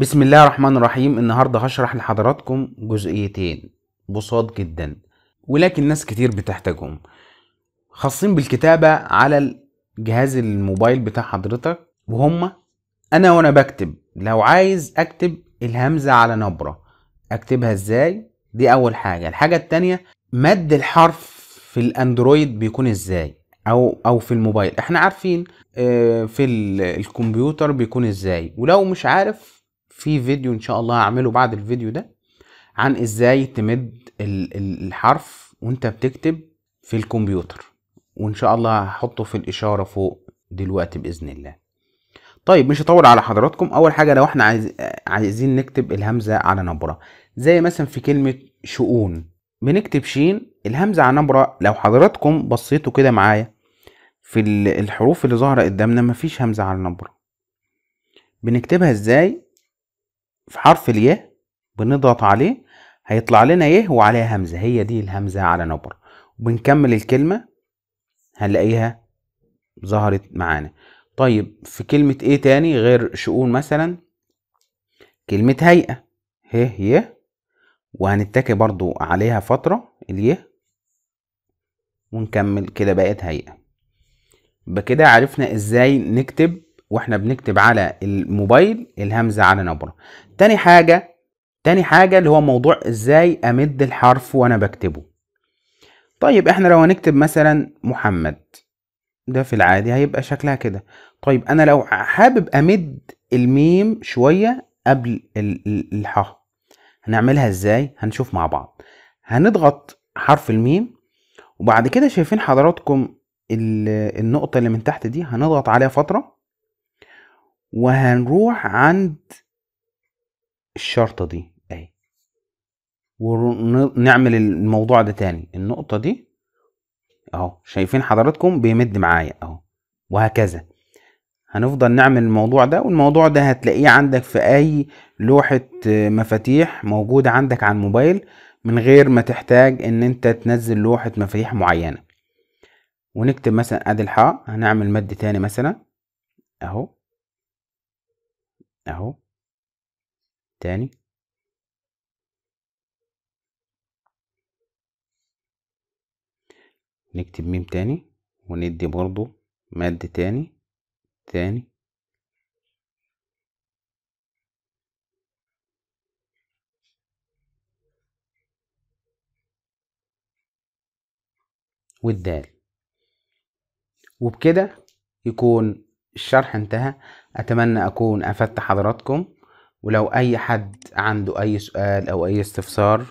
بسم الله الرحمن الرحيم النهاردة هشرح لحضراتكم جزئيتين بساط جدا ولكن ناس كتير بتحتاجهم خاصين بالكتابة على جهاز الموبايل بتاع حضرتك وهما أنا وأنا بكتب لو عايز أكتب الهمزة على نبرة أكتبها إزاي دي أول حاجة الحاجة التانية مد الحرف في الأندرويد بيكون إزاي او او في الموبايل احنا عارفين آه، في الكمبيوتر بيكون ازاي ولو مش عارف في فيديو ان شاء الله هعمله بعد الفيديو ده عن ازاي تمد الحرف وانت بتكتب في الكمبيوتر وان شاء الله هحطه في الاشاره فوق دلوقتي باذن الله طيب مش هطول على حضراتكم اول حاجه لو احنا عايز... عايزين نكتب الهمزه على نبره زي مثلا في كلمه شؤون بنكتب شين الهمزه على نبره لو حضراتكم بصيتوا كده معايا في الحروف اللي ظاهره قدامنا مفيش همزه على نبره بنكتبها ازاي في حرف الياء بنضغط عليه هيطلع لنا ايه وعليها همزة هي دي الهمزة على نبر وبنكمل الكلمة هنلاقيها ظهرت معانا طيب في كلمة ايه تاني غير شؤون مثلا كلمة هيئة ه هي وهنتكي برضو عليها فترة اليه ونكمل كده بقت هيئة بكده عرفنا ازاي نكتب واحنا بنكتب على الموبايل الهمزه على نبره تاني حاجه تاني حاجه اللي هو موضوع ازاي امد الحرف وانا بكتبه طيب احنا لو هنكتب مثلا محمد ده في العادي هيبقى شكلها كده طيب انا لو حابب امد الميم شويه قبل الحاء هنعملها ازاي هنشوف مع بعض هنضغط حرف الميم وبعد كده شايفين حضراتكم النقطه اللي من تحت دي هنضغط عليها فتره وهنروح عند الشرطة دي اهي ونعمل الموضوع ده تاني النقطة دي اهو شايفين حضراتكم بيمد معايا اهو وهكذا هنفضل نعمل الموضوع ده والموضوع ده هتلاقيه عندك في اي لوحة مفاتيح موجودة عندك على الموبايل من غير ما تحتاج ان انت تنزل لوحة مفاتيح معينة ونكتب مثلا ادي الحاء هنعمل مد تاني مثلا اهو اهو تاني نكتب ميم تاني وندي برضو مادة تاني تاني والدال وبكده يكون الشرح انتهى أتمنى أكون أفدت حضراتكم ولو أي حد عنده أي سؤال أو أي استفسار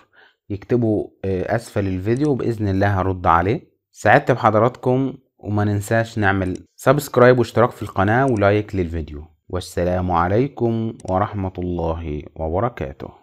يكتبه آه، أسفل الفيديو بإذن الله هرد عليه سعدت بحضراتكم وما ننساش نعمل سبسكرايب واشتراك في القناة ولايك للفيديو والسلام عليكم ورحمة الله وبركاته